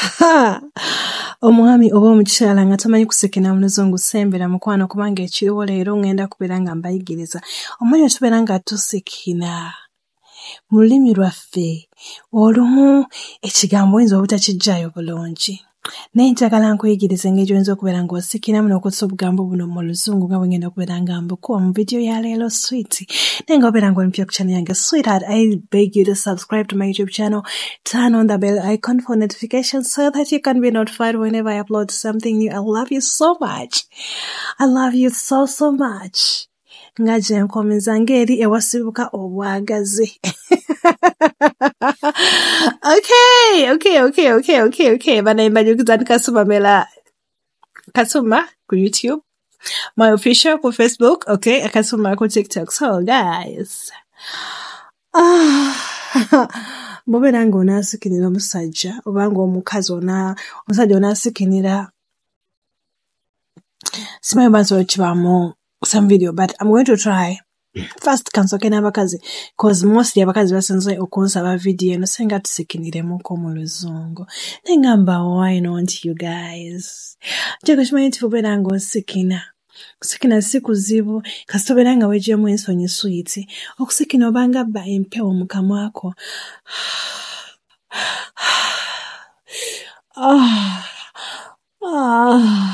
omwami oba omukyala nga tamanyi kuseke na muluzo ngusembera mukwano kubanga ekiriwo leero ŋŋenda kubeera nga mbayigiriza omwanyi wetubeera nga tusekina mu lulimi lwaffe olumu ekigambo oyinza obutakiggyayo bulungi Naye njagala nkuyigirize engeri oyinza okubeera ng'osikiramu n'okozesa obugambo buno mu Luzungu nga bwe ngenda okubeera nga mbukuwa mu vidiyo ya leero sweeti naye nga obeera ng'olimpya ku channel yange sweetheart i beg you to subscribe to my youtube channel turn on the bell icon for notifications so that you can be notified whenever i upload something new i love you so much i love you so so much nga gye nkomeza ng'eri ewasibuka obwagazi okay okay okay okay okay okay banayimbanyukiza nti kasuma mela kasuma ku youtube my official ku facebook okay akasuma ku tiktok so guys bobeera nga onaasikinira omusajja oba nga omukazi ona omusajja onaasikinira simanyi oba nsobola okukibamu some video but i'm going to try first kansokena abakazi bcause mostly abakazi basenze okunsaba vidiyo eno senga tusikiniremuko mu luzungu naye ngamba why not you guys jago kimanyi nti obeera ngaosikina okusikina si kuzibu kasita obeera nga wejemu ensonyi switi okusikina obanga bba empewo mu kamwako oh. Ah. oh. Ah.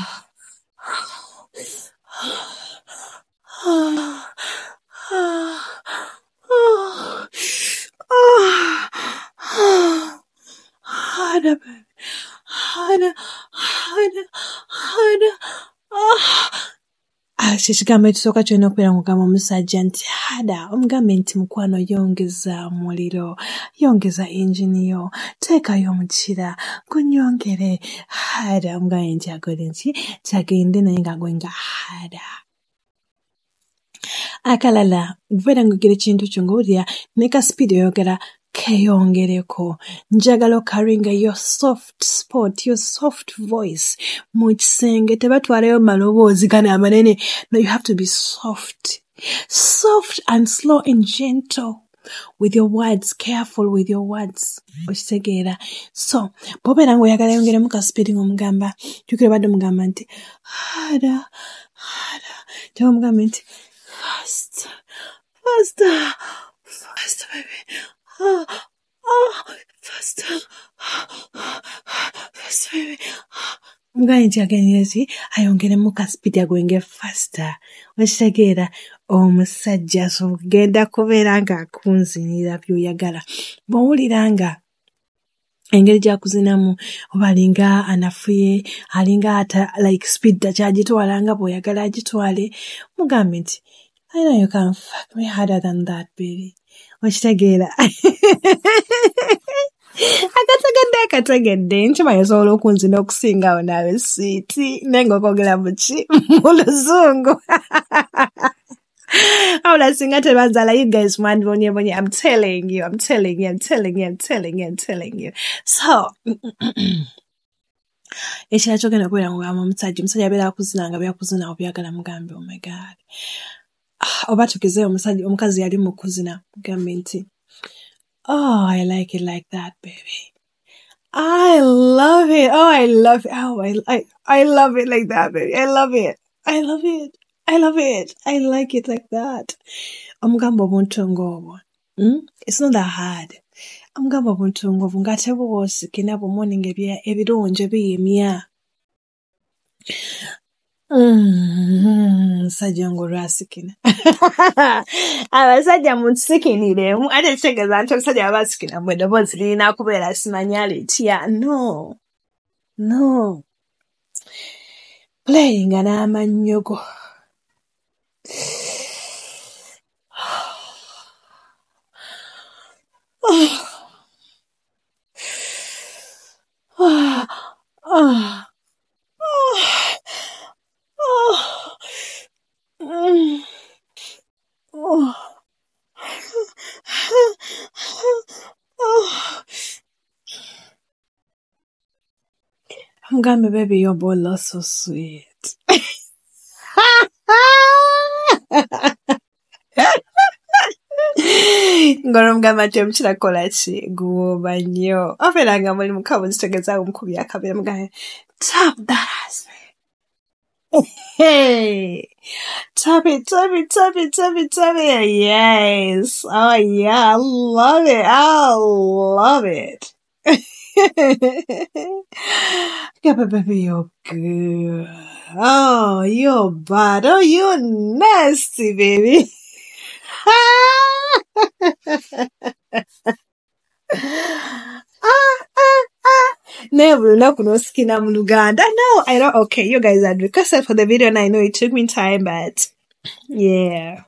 Hana, Hana, ah. Kyekigambo ah, ekisooka kyolina okubeera ngaogamba omusajja nti hada omugambe nti mukwano yongeza muliro yongeza engini yo teekayo omukira gunyongere hada omugambe nti agole nti kyagende naye ngagwe nga hada akalala kubeera ngaogera ekintu kyo ngaowulira nekaspiedi oyogera keeyongereko njagala okalinga yo soft sport yo soft voice mu kisenge tebatwalayo maloboozi gane amanene no you have to be soft soft and slow and gentle with your words careful with your words okitegeera so bobeera nga oyagala yongeremu kaspeding omugamba jukire badde omugamba nti hada hada teba omugamba nti fast fast fast baby faster, faster, baby. Mugwanyi kyagenyere ki ayongere mu kasipiidi agwenge faster. Okitegeera omusajja oh, asobogenda kubeera nga akunzinira by'oyagala. Bw'owulira nga engeri gy'akuzinamu oba alinga anafuye alinga ata like speed takyagitwala nga bw'oyagala agitwale mugambe nti. I know you can fuck me harder than that, baby. Washitegela. akathekendeka thekende intshuba yesolokhu ndinokusinga unawe sithi nengoko kulabuchi muluzungu awulasingathe banzala you guys man bonye bonye i'm telling you i'm telling you i'm telling you i'm telling you i'm telling you so ekiratyo genda kubeera ngu amamutsajja omusajja abeera akuzina nga byakuzina obuyagala mugambe oh my god oba tugeze omusajja omukazi yali mu kuzina mugambe nti oh i like it like that baby i love it oh i love it oh i, I, I love it like that baby i love it i love it i love it i like it like that omugambo obuntu ng'obwo hmm? it's not that hard omugambo obuntu ng'obwo ng'ate bwowosikina bumuninga ebirungi ebiyimya musajja mm, ngaolwa asikina abasajja muntusikiniremu ate kitegeeza nti omusajja aba asikina mu eddoboozi lirina kubeera simanya litya no no pulayinga n'amannyogo oh. oh. oh. oh. got baby, your boy looks so sweet. ngolomugamba nti omukirakola ki guwooba nnyo ofera nga muli mukabu nzitegezaawo omukubi akabira mugamba tap that Hey, Tabby, Tabby, Tabby, Tabby, Tabby. Yes. Oh, yeah. I love it. I love it. Kappa baby, you're good. Oh, you're bad. Oh, you're nasty, baby. ah, ah, no kunoski na muluganda. No, I don't. Okay, you guys are requested for the video, and I know it took me time, but yeah.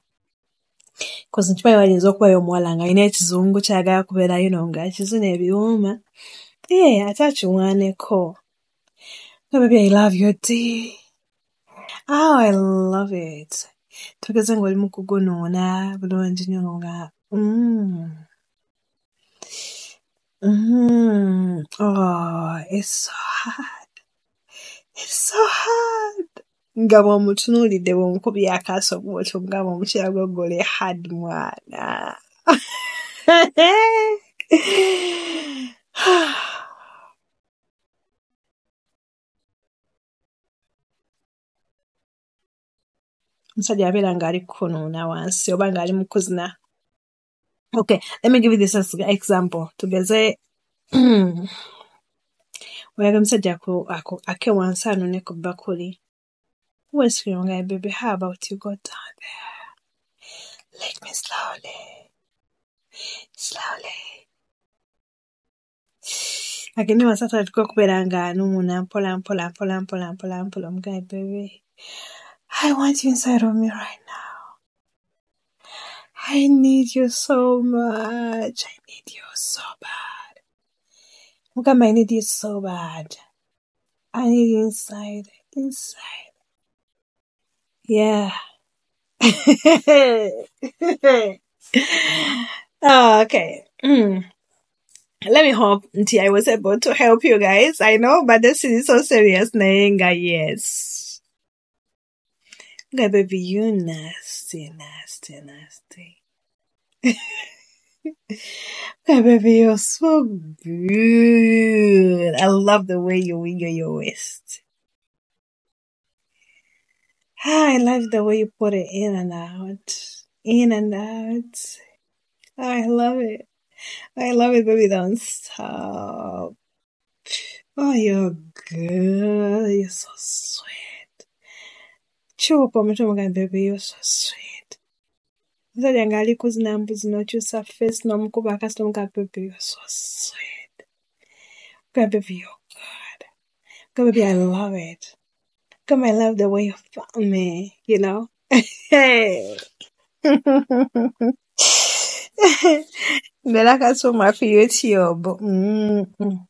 Because I'm trying to Cause nchipa yawanyinza okuba y'omuwala nga alina ekizungu kyagala kubeerayo no ng'akizuuna ebiwuuma Yeah, I thought you wanted cool. No, baby, I love your tea. Oh, I love it. Because I'm going to go no, na, but I'm going to go no, Oh, it's so hard. It's so hard. Ngabo mtu nuli debo mkubi ya kaso mwoto ngabo mtu ya gogole hard mwana. musajja yabeera ng'ali kukunuuna wansi oba ng'ali mukuzina okay let me give you this as example tugeze oyaga omusajja ake wansi anune ku bbakuli wesiyonga baby how about you go down there let me slowly slowly agende wansi atalatuka okubeera ng'anuuna mpola mpola mpola mpola mpola mpola omugaye baby I want you inside of me right now. I need you so much. I need you so bad. Look at my need you so bad. I need you inside, inside. Yeah. oh, okay. Mm. Let me hope I was able to help you guys. I know, but this is so serious. Nainga, yes baby, you nasty, nasty, nasty. My baby, you're so good. I love the way you wiggle your waist. Ah, I love the way you put it in and out, in and out. Ah, I love it. I love it, baby. Don't stop. Oh, you're good. You're so sweet. Kiwupa omugamba ebyo so sweet. Omusajja ng'ali kuzina mbuzi n'okyusa face n'omukuba akaso n'omugamba baby you so sweet. Omugamba baby you're oh good. Omugamba baby I love it. Come I love the way you found me, you know. Bella Castle, my YouTube. Mm -mm.